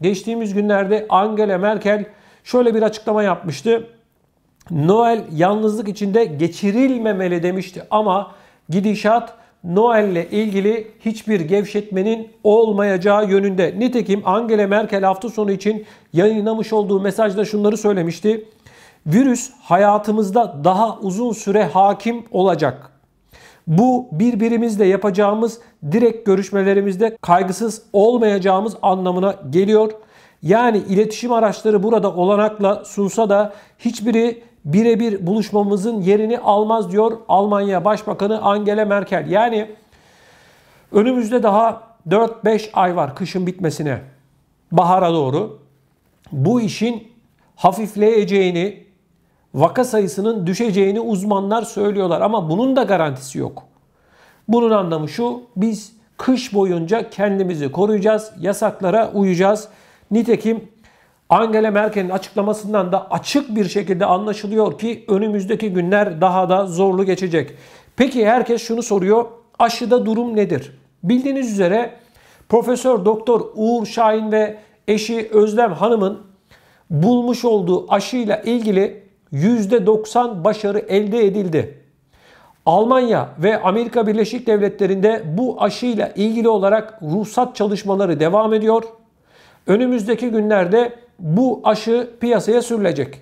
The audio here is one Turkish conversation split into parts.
geçtiğimiz günlerde Angela Merkel şöyle bir açıklama yapmıştı. Noel yalnızlık içinde geçirilmemeli demişti ama gidişat Noel'le ilgili hiçbir gevşetmenin olmayacağı yönünde. Nitekim Angela Merkel hafta sonu için yayınlamış olduğu mesajda şunları söylemişti. Virüs hayatımızda daha uzun süre hakim olacak. Bu birbirimizle yapacağımız direkt görüşmelerimizde kaygısız olmayacağımız anlamına geliyor. Yani iletişim araçları burada olanakla sunsa da hiçbiri birebir buluşmamızın yerini almaz diyor Almanya Başbakanı Angela Merkel. Yani önümüzde daha 4-5 ay var kışın bitmesine. Bahara doğru. Bu işin hafifleyeceğini, vaka sayısının düşeceğini uzmanlar söylüyorlar ama bunun da garantisi yok. Bunun anlamı şu biz kış boyunca kendimizi koruyacağız, yasaklara uyacağız. Nitekim Angela Merkel'in açıklamasından da açık bir şekilde anlaşılıyor ki önümüzdeki günler daha da zorlu geçecek. Peki herkes şunu soruyor. Aşıda durum nedir? Bildiğiniz üzere Profesör Doktor Uğur Şahin ve eşi Özlem Hanım'ın bulmuş olduğu aşıyla ilgili %90 başarı elde edildi. Almanya ve Amerika Birleşik Devletleri'nde bu aşıyla ilgili olarak ruhsat çalışmaları devam ediyor. Önümüzdeki günlerde bu aşı piyasaya sürülecek.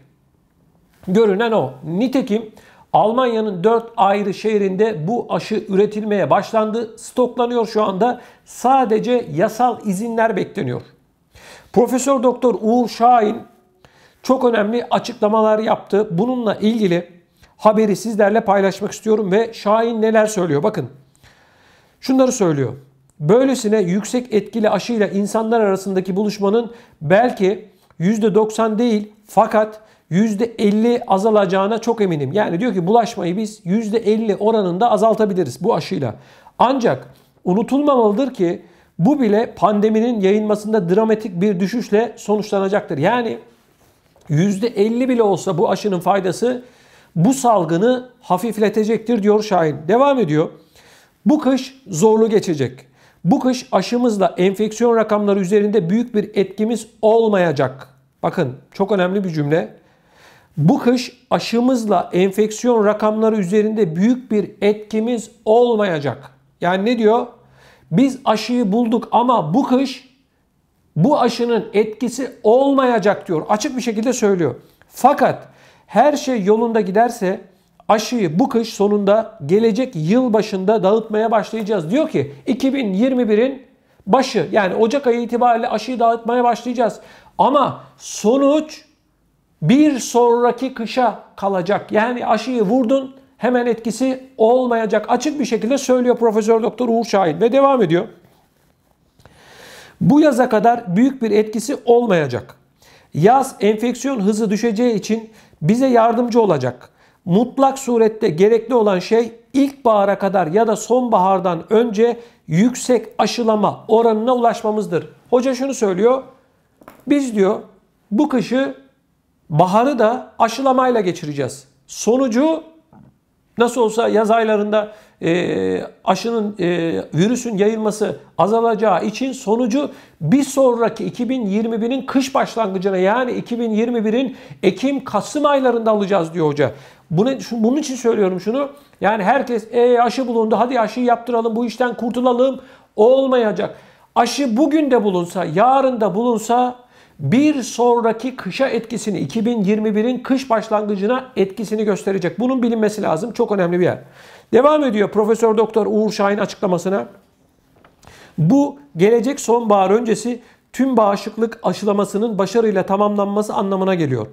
Görünen o. Nitekim Almanya'nın 4 ayrı şehrinde bu aşı üretilmeye başlandı. Stoklanıyor şu anda. Sadece yasal izinler bekleniyor. Profesör Doktor Uğur Şahin çok önemli açıklamalar yaptı. Bununla ilgili haberi sizlerle paylaşmak istiyorum ve Şahin neler söylüyor? Bakın şunları söylüyor. Böylesine yüksek etkili aşıyla insanlar arasındaki buluşmanın belki %90 değil fakat %50 azalacağına çok eminim. Yani diyor ki bulaşmayı biz %50 oranında azaltabiliriz bu aşıyla. Ancak unutulmamalıdır ki bu bile pandeminin yayılmasında dramatik bir düşüşle sonuçlanacaktır. Yani %50 bile olsa bu aşının faydası bu salgını hafifletecektir diyor Şahin. Devam ediyor. Bu kış zorlu geçecek. Bu kış aşımızla enfeksiyon rakamları üzerinde büyük bir etkimiz olmayacak. Bakın çok önemli bir cümle. Bu kış aşımızla enfeksiyon rakamları üzerinde büyük bir etkimiz olmayacak. Yani ne diyor? Biz aşıyı bulduk ama bu kış bu aşının etkisi olmayacak diyor. Açık bir şekilde söylüyor. Fakat her şey yolunda giderse aşıyı bu kış sonunda gelecek yıl başında dağıtmaya başlayacağız. Diyor ki 2021'in başı yani Ocak ayı itibariyle aşıyı dağıtmaya başlayacağız. Ama sonuç bir sonraki kışa kalacak. Yani aşıyı vurdun hemen etkisi olmayacak. Açık bir şekilde söylüyor Profesör Doktor Uğur Şahin ve devam ediyor. Bu yaza kadar büyük bir etkisi olmayacak. Yaz enfeksiyon hızı düşeceği için bize yardımcı olacak. Mutlak surette gerekli olan şey ilkbahara kadar ya da sonbahardan önce yüksek aşılama oranına ulaşmamızdır. Hoca şunu söylüyor. Biz diyor bu kışı baharı da aşılamayla geçireceğiz. Sonucu nasıl olsa yaz aylarında e, aşının e, virüsün yayılması azalacağı için sonucu bir sonraki 2021'in kış başlangıcına yani 2021'in Ekim-Kasım aylarında alacağız diyor hoca. Bunu, bunun için söylüyorum şunu. Yani herkes e, aşı bulundu hadi aşıyı yaptıralım bu işten kurtulalım olmayacak. Aşı bugün de bulunsa yarın da bulunsa bir sonraki kışa etkisini 2021'in kış başlangıcına etkisini gösterecek. Bunun bilinmesi lazım. Çok önemli bir yer. Devam ediyor Profesör Doktor Uğur Şahin açıklamasına. Bu gelecek sonbahar öncesi tüm bağışıklık aşılamasının başarıyla tamamlanması anlamına geliyor.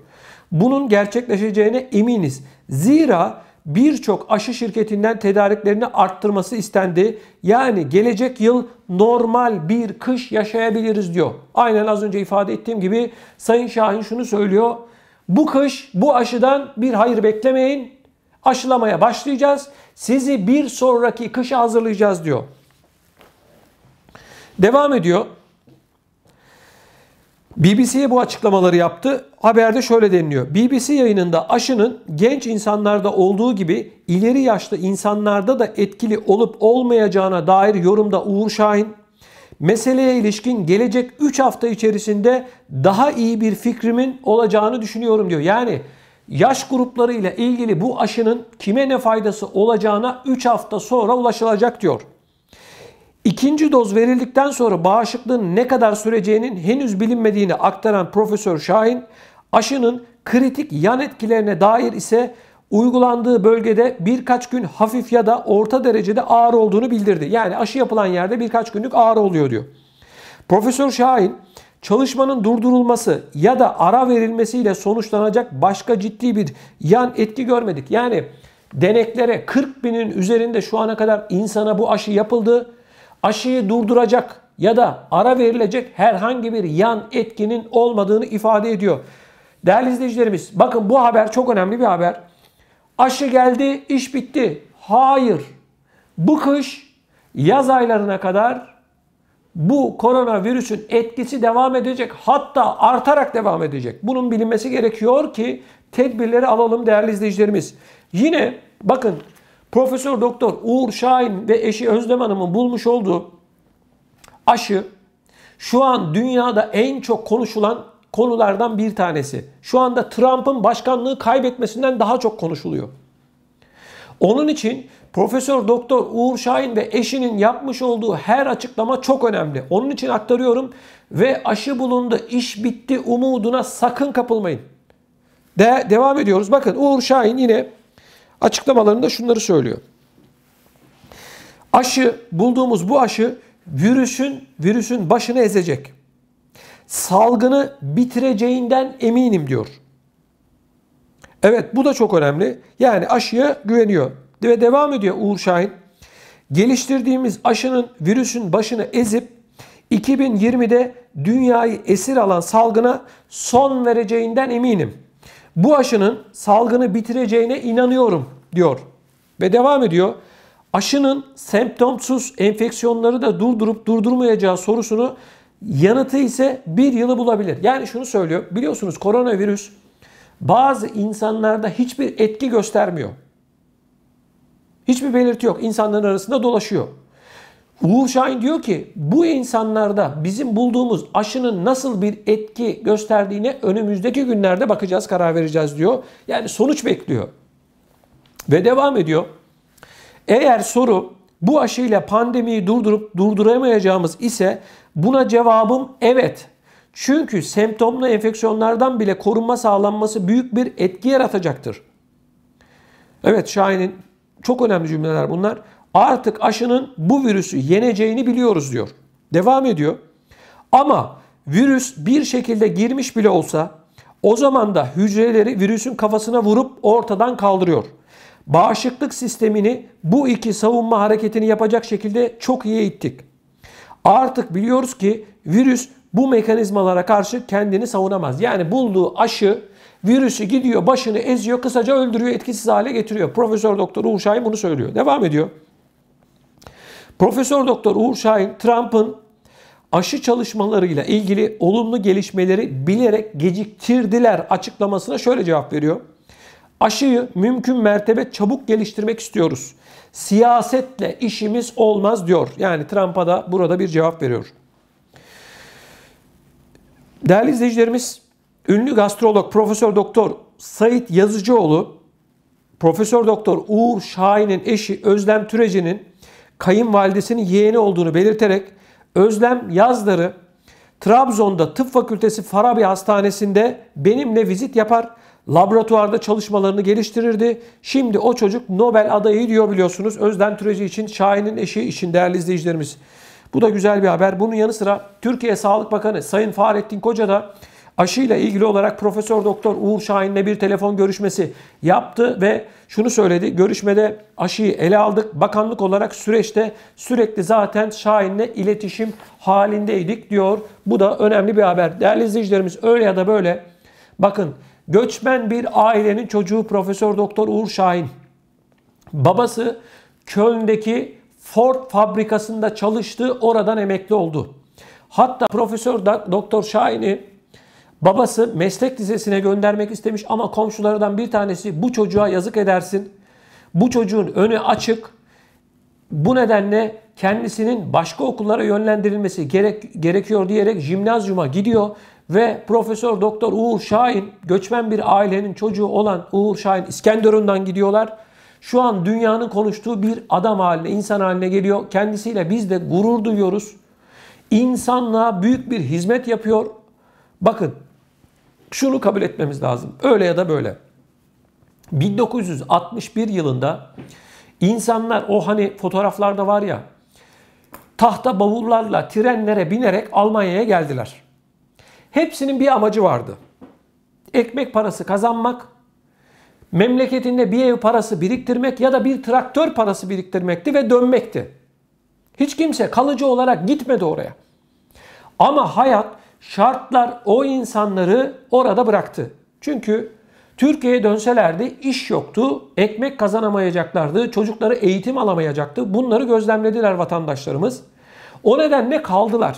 Bunun gerçekleşeceğine eminiz. Zira birçok aşı şirketinden tedariklerini arttırması istendi. Yani gelecek yıl normal bir kış yaşayabiliriz diyor. Aynen az önce ifade ettiğim gibi Sayın Şahin şunu söylüyor. Bu kış bu aşıdan bir hayır beklemeyin aşılamaya başlayacağız. Sizi bir sonraki kışa hazırlayacağız diyor. Devam ediyor. BBC'ye bu açıklamaları yaptı. Haberde şöyle deniliyor. BBC yayınında aşının genç insanlarda olduğu gibi ileri yaşlı insanlarda da etkili olup olmayacağına dair yorumda Uğur Şahin, meseleye ilişkin gelecek 3 hafta içerisinde daha iyi bir fikrimin olacağını düşünüyorum diyor. Yani yaş grupları ile ilgili bu aşının kime ne faydası olacağına 3 hafta sonra ulaşılacak diyor. İkinci doz verildikten sonra bağışıklığın ne kadar süreceğinin henüz bilinmediğini aktaran Profesör Şahin, aşının kritik yan etkilerine dair ise uygulandığı bölgede birkaç gün hafif ya da orta derecede ağır olduğunu bildirdi. Yani aşı yapılan yerde birkaç günlük ağrı oluyor diyor. Profesör Şahin çalışmanın durdurulması ya da ara verilmesiyle sonuçlanacak başka ciddi bir yan etki görmedik. Yani deneklere 40 binin üzerinde şu ana kadar insana bu aşı yapıldı. Aşıyı durduracak ya da ara verilecek herhangi bir yan etkinin olmadığını ifade ediyor. Değerli izleyicilerimiz bakın bu haber çok önemli bir haber. Aşı geldi, iş bitti. Hayır. Bu kış yaz aylarına kadar bu koronavirüsün etkisi devam edecek. Hatta artarak devam edecek. Bunun bilinmesi gerekiyor ki tedbirleri alalım değerli izleyicilerimiz. Yine bakın Profesör Doktor Uğur Şahin ve eşi Özlem Hanım'ın bulmuş olduğu aşı şu an dünyada en çok konuşulan konulardan bir tanesi. Şu anda Trump'ın başkanlığı kaybetmesinden daha çok konuşuluyor. Onun için Profesör Doktor Uğur Şahin ve eşinin yapmış olduğu her açıklama çok önemli. Onun için aktarıyorum ve aşı bulundu, iş bitti umuduna sakın kapılmayın. De devam ediyoruz. Bakın Uğur Şahin yine açıklamalarında şunları söylüyor. Aşı bulduğumuz bu aşı virüsün virüsün başını ezecek. Salgını bitireceğinden eminim diyor. Evet bu da çok önemli. Yani aşıya güveniyor. Ve devam ediyor Uğur Şahin. Geliştirdiğimiz aşının virüsün başını ezip 2020'de dünyayı esir alan salgına son vereceğinden eminim. Bu aşının salgını bitireceğine inanıyorum diyor. Ve devam ediyor. Aşının semptomsuz enfeksiyonları da durdurup durdurmayacağı sorusunu yanıtı ise bir yılı bulabilir. Yani şunu söylüyor. Biliyorsunuz koronavirüs bazı insanlarda hiçbir etki göstermiyor. Hiçbir belirti yok. İnsanların arasında dolaşıyor. Uğur Şahin diyor ki bu insanlarda bizim bulduğumuz aşının nasıl bir etki gösterdiğine önümüzdeki günlerde bakacağız, karar vereceğiz diyor. Yani sonuç bekliyor. Ve devam ediyor. Eğer soru bu aşıyla pandemiyi durdurup durduramayacağımız ise buna cevabım evet çünkü semptomlu enfeksiyonlardan bile korunma sağlanması büyük bir etki yaratacaktır. Evet Şahin'in çok önemli cümleler bunlar. Artık aşının bu virüsü yeneceğini biliyoruz diyor. Devam ediyor. Ama virüs bir şekilde girmiş bile olsa o zaman da hücreleri virüsün kafasına vurup ortadan kaldırıyor. Bağışıklık sistemini bu iki savunma hareketini yapacak şekilde çok iyi ittik. Artık biliyoruz ki virüs bu mekanizmalara karşı kendini savunamaz. Yani bulduğu aşı virüsü gidiyor başını eziyor kısaca öldürüyor etkisiz hale getiriyor. Profesör Doktor Uğur Şahin bunu söylüyor. Devam ediyor. Profesör Doktor Uğur Şahin Trump'ın aşı çalışmalarıyla ilgili olumlu gelişmeleri bilerek geciktirdiler açıklamasına şöyle cevap veriyor. Aşıyı mümkün mertebe çabuk geliştirmek istiyoruz. Siyasetle işimiz olmaz diyor. Yani Trump'a da burada bir cevap veriyor. Değerli izleyicilerimiz, ünlü gastrolog Profesör Doktor Sait Yazıcıoğlu, Profesör Doktor Uğur Şahin'in eşi Özlem Türeci'nin kayınvalidesinin yeğeni olduğunu belirterek Özlem Yazları Trabzon'da Tıp Fakültesi Farabi Hastanesi'nde benimle vizit yapar, laboratuvarda çalışmalarını geliştirirdi. Şimdi o çocuk Nobel adayı diyor biliyorsunuz. Özlem Türeci için Şahin'in eşi için değerli izleyicilerimiz. Bu da güzel bir haber. Bunun yanı sıra Türkiye Sağlık Bakanı Sayın Fahrettin Koca da aşıyla ilgili olarak Profesör Doktor Uğur Şahin'le bir telefon görüşmesi yaptı ve şunu söyledi. Görüşmede aşıyı ele aldık. Bakanlık olarak süreçte sürekli zaten Şahin'le iletişim halindeydik diyor. Bu da önemli bir haber. Değerli izleyicilerimiz öyle ya da böyle bakın göçmen bir ailenin çocuğu Profesör Doktor Uğur Şahin. Babası Köln'deki Ford fabrikasında çalıştı, oradan emekli oldu. Hatta Profesör Doktor Şahin'i babası meslek lisesine göndermek istemiş ama komşulardan bir tanesi bu çocuğa yazık edersin. Bu çocuğun önü açık. Bu nedenle kendisinin başka okullara yönlendirilmesi gerek, gerekiyor diyerek jimnazyuma gidiyor ve Profesör Doktor Uğur Şahin göçmen bir ailenin çocuğu olan Uğur Şahin İskenderun'dan gidiyorlar şu an dünyanın konuştuğu bir adam haline, insan haline geliyor. Kendisiyle biz de gurur duyuyoruz. İnsanlığa büyük bir hizmet yapıyor. Bakın şunu kabul etmemiz lazım. Öyle ya da böyle. 1961 yılında insanlar o hani fotoğraflarda var ya tahta bavullarla trenlere binerek Almanya'ya geldiler. Hepsinin bir amacı vardı. Ekmek parası kazanmak, memleketinde bir ev parası biriktirmek ya da bir traktör parası biriktirmekti ve dönmekti. Hiç kimse kalıcı olarak gitmedi oraya. Ama hayat, şartlar o insanları orada bıraktı. Çünkü Türkiye'ye dönselerdi iş yoktu, ekmek kazanamayacaklardı, çocukları eğitim alamayacaktı. Bunları gözlemlediler vatandaşlarımız. O nedenle kaldılar.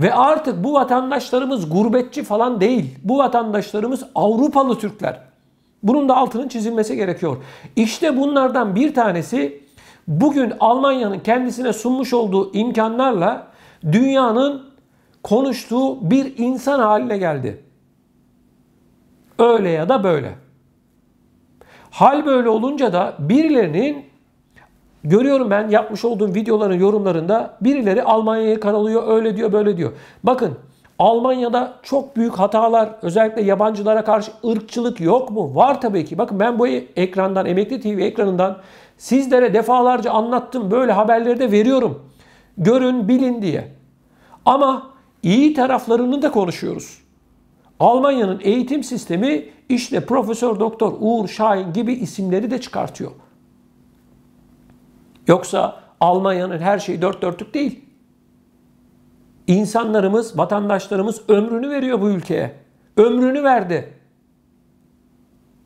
Ve artık bu vatandaşlarımız gurbetçi falan değil. Bu vatandaşlarımız Avrupalı Türkler. Bunun da altının çizilmesi gerekiyor. İşte bunlardan bir tanesi bugün Almanya'nın kendisine sunmuş olduğu imkanlarla dünyanın konuştuğu bir insan haline geldi. Öyle ya da böyle. Hal böyle olunca da birilerinin görüyorum ben yapmış olduğum videoların yorumlarında birileri Almanya'yı karalıyor öyle diyor böyle diyor. Bakın Almanya'da çok büyük hatalar özellikle yabancılara karşı ırkçılık yok mu? Var tabii ki. Bakın ben bu ekrandan, Emekli TV ekranından sizlere defalarca anlattım. Böyle haberleri de veriyorum. Görün, bilin diye. Ama iyi taraflarını da konuşuyoruz. Almanya'nın eğitim sistemi işte Profesör Doktor Uğur Şahin gibi isimleri de çıkartıyor. Yoksa Almanya'nın her şeyi dört dörtlük değil insanlarımız, vatandaşlarımız ömrünü veriyor bu ülkeye. Ömrünü verdi.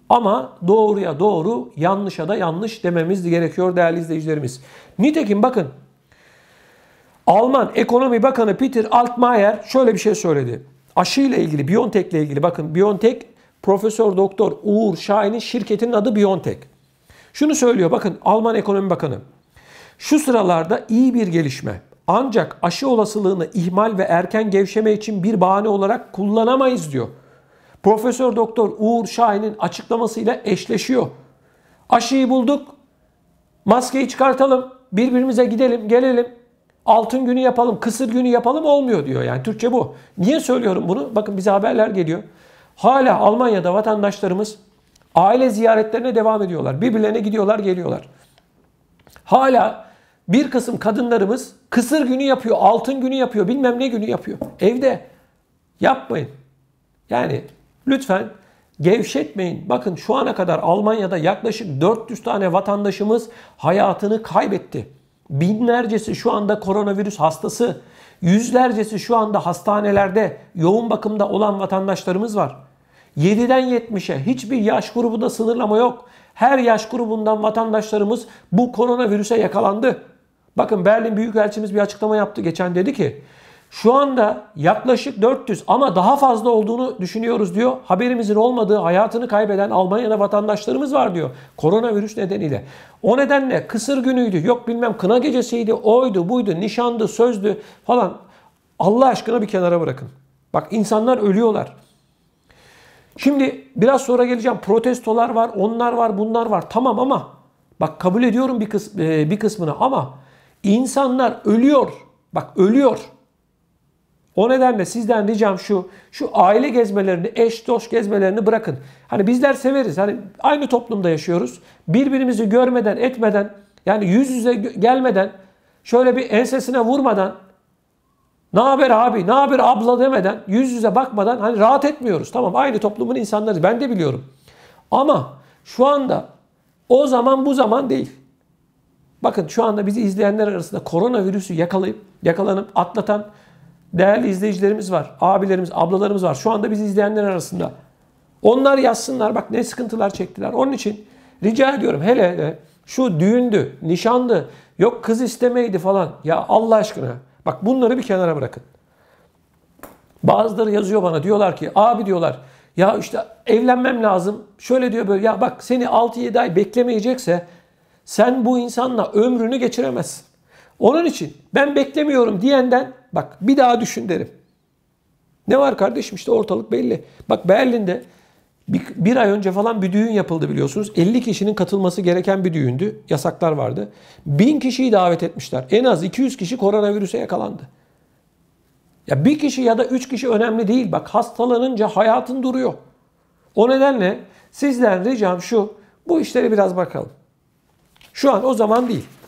Ama doğruya doğru, yanlışa da yanlış dememiz gerekiyor değerli izleyicilerimiz. Nitekim bakın Alman Ekonomi Bakanı Peter Altmaier şöyle bir şey söyledi. Aşı ile ilgili, BioNTech ile ilgili bakın BioNTech Profesör Doktor Uğur Şahin'in şirketinin adı BioNTech. Şunu söylüyor bakın Alman Ekonomi Bakanı. Şu sıralarda iyi bir gelişme. Ancak aşı olasılığını ihmal ve erken gevşeme için bir bahane olarak kullanamayız diyor. Profesör Doktor Uğur Şahin'in açıklamasıyla eşleşiyor. Aşıyı bulduk. Maskeyi çıkartalım. Birbirimize gidelim, gelelim. Altın günü yapalım, kısır günü yapalım olmuyor diyor. Yani Türkçe bu. Niye söylüyorum bunu? Bakın bize haberler geliyor. Hala Almanya'da vatandaşlarımız aile ziyaretlerine devam ediyorlar. Birbirlerine gidiyorlar, geliyorlar. Hala bir kısım kadınlarımız kısır günü yapıyor, altın günü yapıyor, bilmem ne günü yapıyor. Evde yapmayın. Yani lütfen gevşetmeyin. Bakın şu ana kadar Almanya'da yaklaşık 400 tane vatandaşımız hayatını kaybetti. Binlercesi şu anda koronavirüs hastası. Yüzlercesi şu anda hastanelerde yoğun bakımda olan vatandaşlarımız var. 7'den 70'e hiçbir yaş grubunda sınırlama yok. Her yaş grubundan vatandaşlarımız bu koronavirüse yakalandı. Bakın Berlin Büyükelçimiz bir açıklama yaptı. Geçen dedi ki şu anda yaklaşık 400 ama daha fazla olduğunu düşünüyoruz diyor. Haberimizin olmadığı hayatını kaybeden Almanya'da vatandaşlarımız var diyor. Koronavirüs nedeniyle. O nedenle kısır günüydü, yok bilmem kına gecesiydi, oydu, buydu, nişandı, sözdü falan. Allah aşkına bir kenara bırakın. Bak insanlar ölüyorlar. Şimdi biraz sonra geleceğim. Protestolar var, onlar var, bunlar var. Tamam ama bak kabul ediyorum bir, kıs e, bir kısmını ama İnsanlar ölüyor. Bak ölüyor. O nedenle sizden ricam şu. Şu aile gezmelerini, eş dost gezmelerini bırakın. Hani bizler severiz. Hani aynı toplumda yaşıyoruz. Birbirimizi görmeden, etmeden, yani yüz yüze gelmeden, şöyle bir ensesine vurmadan, ne haber abi, ne haber abla demeden, yüz yüze bakmadan hani rahat etmiyoruz. Tamam aynı toplumun insanları ben de biliyorum. Ama şu anda o zaman bu zaman değil. Bakın şu anda bizi izleyenler arasında koronavirüsü yakalayıp yakalanıp atlatan değerli izleyicilerimiz var. Abilerimiz, ablalarımız var. Şu anda bizi izleyenler arasında. Onlar yazsınlar bak ne sıkıntılar çektiler. Onun için rica ediyorum hele, şu düğündü, nişandı, yok kız istemeydi falan. Ya Allah aşkına bak bunları bir kenara bırakın. Bazıları yazıyor bana diyorlar ki abi diyorlar ya işte evlenmem lazım. Şöyle diyor böyle ya bak seni 6-7 ay beklemeyecekse sen bu insanla ömrünü geçiremezsin. Onun için ben beklemiyorum diyenden bak bir daha düşün derim. Ne var kardeşim işte ortalık belli. Bak Berlin'de bir, bir ay önce falan bir düğün yapıldı biliyorsunuz. 50 kişinin katılması gereken bir düğündü. Yasaklar vardı. 1000 kişiyi davet etmişler. En az 200 kişi koronavirüse yakalandı. Ya bir kişi ya da üç kişi önemli değil. Bak hastalanınca hayatın duruyor. O nedenle sizden ricam şu. Bu işleri biraz bakalım. Şu an o zaman değil.